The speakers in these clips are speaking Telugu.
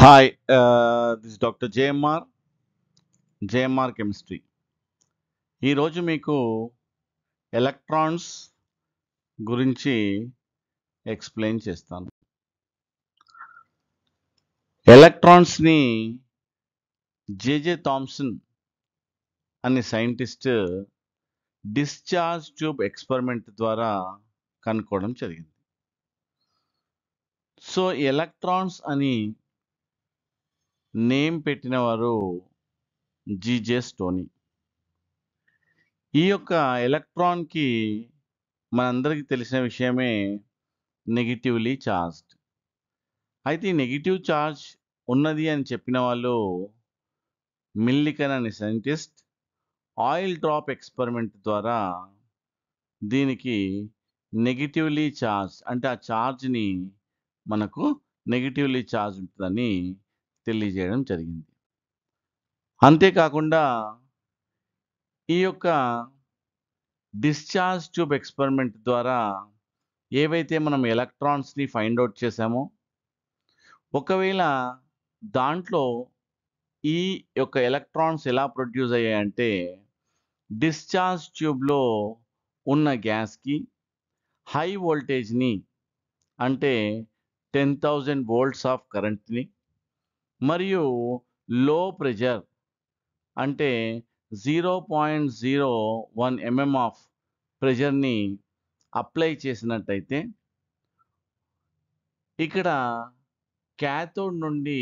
Hi this doctor JMR JMR chemistry ఈరోజు మీకు ఎలక్ట్రాన్స్ గురించి ఎక్స్ప్లెయిన్ చేస్తాను ఎలక్ట్రాన్స్ని జేజే థామ్సన్ అనే సైంటిస్ట్ డిశ్చార్జ్ ట్యూబ్ ఎక్స్పెరిమెంట్ ద్వారా కనుక్కోవడం జరిగింది సో ఎలక్ట్రాన్స్ అని నేమ్ పెట్టినవారు జీజే టోనీ ఈ యొక్క ఎలక్ట్రాన్కి మనందరికీ తెలిసిన విషయమే నెగిటివ్లీ ఛార్జ్డ్ అయితే ఈ నెగిటివ్ ఛార్జ్ ఉన్నది అని చెప్పిన వాళ్ళు మిల్లికన్ అనే సైంటిస్ట్ ఆయిల్ డ్రాప్ ఎక్స్పెరిమెంట్ ద్వారా దీనికి నెగిటివ్లీ ఛార్జ్ అంటే ఆ ఛార్జ్ని మనకు నెగిటివ్లీ ఛార్జ్ ఉంటుందని తెలియజేయడం జరిగింది అంతేకాకుండా ఈ యొక్క డిశ్చార్జ్ ట్యూబ్ ఎక్స్పెరిమెంట్ ద్వారా ఏవైతే మనం ఎలక్ట్రాన్స్ని ఫైండ్ అవుట్ చేశామో ఒకవేళ దాంట్లో ఈ యొక్క ఎలక్ట్రాన్స్ ఎలా ప్రొడ్యూస్ అయ్యాయంటే డిశ్చార్జ్ ట్యూబ్లో ఉన్న గ్యాస్కి హై వోల్టేజ్ని అంటే టెన్ థౌజండ్ వోల్ట్స్ ఆఫ్ కరెంట్ని మరియు లో ప్రెషర్ అంటే zero point zero one MM of ప్రెషర్ని అప్లై చేసినట్టయితే ఇక్కడ క్యాథోడ్ నుండి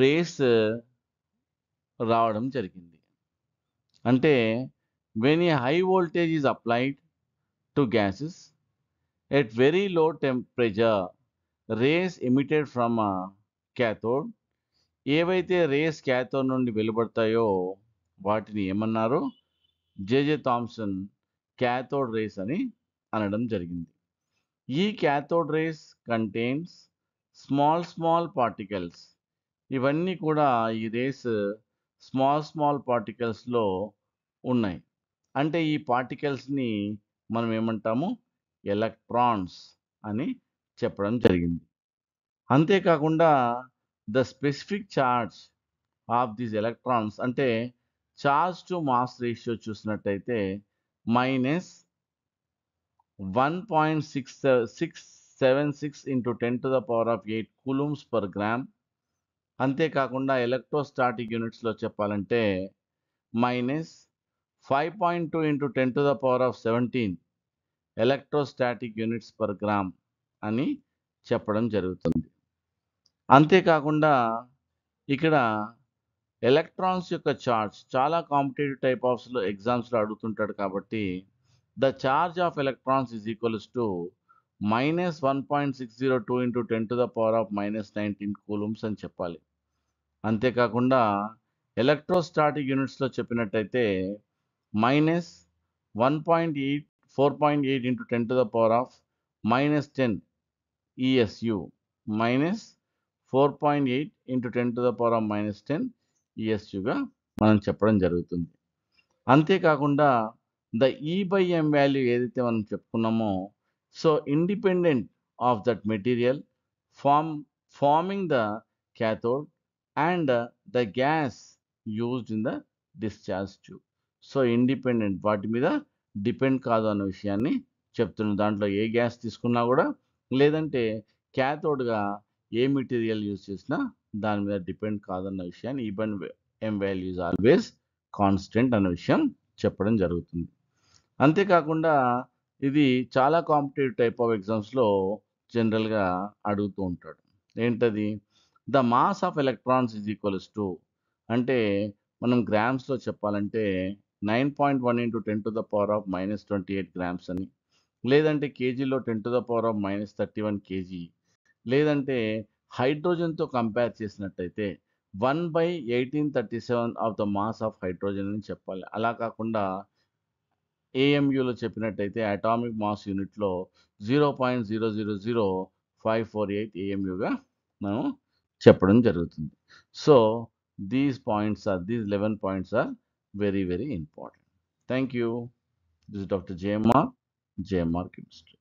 రేస్ రావడం జరిగింది అంటే when a high voltage is applied to gases At very low temperature, rays emitted from a cathode ఏవైతే రేస్ క్యాథోడ్ నుండి వెలువడతాయో వాటిని ఏమన్నారు జేజే థామ్సన్ క్యాథోడ్ రేస్ అని అనడం జరిగింది ఈ cathode rays contains small small particles ఇవన్నీ కూడా ఈ రేస్ స్మాల్ స్మాల్ పార్టికల్స్లో ఉన్నాయి అంటే ఈ పార్టికల్స్ని మనం ఏమంటాము ఎలక్ట్రాన్స్ అని చెప్పడం జరిగింది అంతేకాకుండా the specific charge of these electrons అంటే ఛార్జ్ టు మాస్ రేషియో చూసినట్టయితే minus one point six six seven six into ten to the power of eight coulombs per gram అంతేకాకుండా ఎలక్ట్రోస్టాటిక్ యూనిట్స్లో చెప్పాలంటే minus five point two into ten to the power of seventeen electrostatic units per gram అని చెప్పడం జరుగుతుంది అంతేకాకుండా ఇక్కడ ఎలక్ట్రాన్స్ యొక్క చార్జ్ చాలా కాంపిటేటివ్ టైప్ ఆఫ్స్లో ఎగ్జామ్స్లో అడుగుతుంటాడు కాబట్టి the charge of electrons is equals to minus one point six zero two into ten to the power of minus nineteen coulombs అని చెప్పాలి అంతేకాకుండా ఎలక్ట్రోస్టాటిక్ యూనిట్స్లో చెప్పినట్టయితే minus one point eight four point eight into ten to the power of minus ten ESU e minus four point eight into ten to the power of minus ten ఈఎస్యుగా e మనం చెప్పడం జరుగుతుంది అంతేకాకుండా ద ఈ బై ఎం వాల్యూ ఏదైతే మనం చెప్పుకున్నామో so independent of that material form forming the cathode and the gas used in the discharge tube so independent వాటి మీద డిపెండ్ కాదు అన్న విషయాన్ని చెప్తున్నాను దాంట్లో ఏ గ్యాస్ తీసుకున్నా కూడా లేదంటే క్యాథోడ్గా ఏ మెటీరియల్ యూజ్ చేసినా దాని మీద డిపెండ్ కాదన్న విషయాన్ని ఈబన్ ఎం వాల్యూస్ ఆల్వేస్ కాన్స్టెంట్ అన్న విషయం చెప్పడం జరుగుతుంది అంతేకాకుండా ఇది చాలా కాంపిటేటివ్ టైప్ ఆఫ్ ఎగ్జామ్స్లో జనరల్గా అడుగుతూ ఉంటాడు ఏంటది the mass of electrons is equals to అంటే మనం గ్రామ్స్లో చెప్పాలంటే nine point one into ten to the power of minus twenty eight grams అని లేదంటే కేజీలో ten to the power of minus thirty one KG లేదంటే హైడ్రోజన్తో కంపేర్ చేసినట్టయితే one by eighteen thirty seven of the mass of hydrogen అని చెప్పాలి అలా కాకుండా ఏఎంయులో చెప్పినట్టయితే అటామిక్ మాస్ యూనిట్లో zero point zero zero zero five four eight ఏఎంయుగా మనం చెప్పడం జరుగుతుంది so these points are these eleven points are very, very important. Thank you. This is Dr. JMR, JMR Chemistry.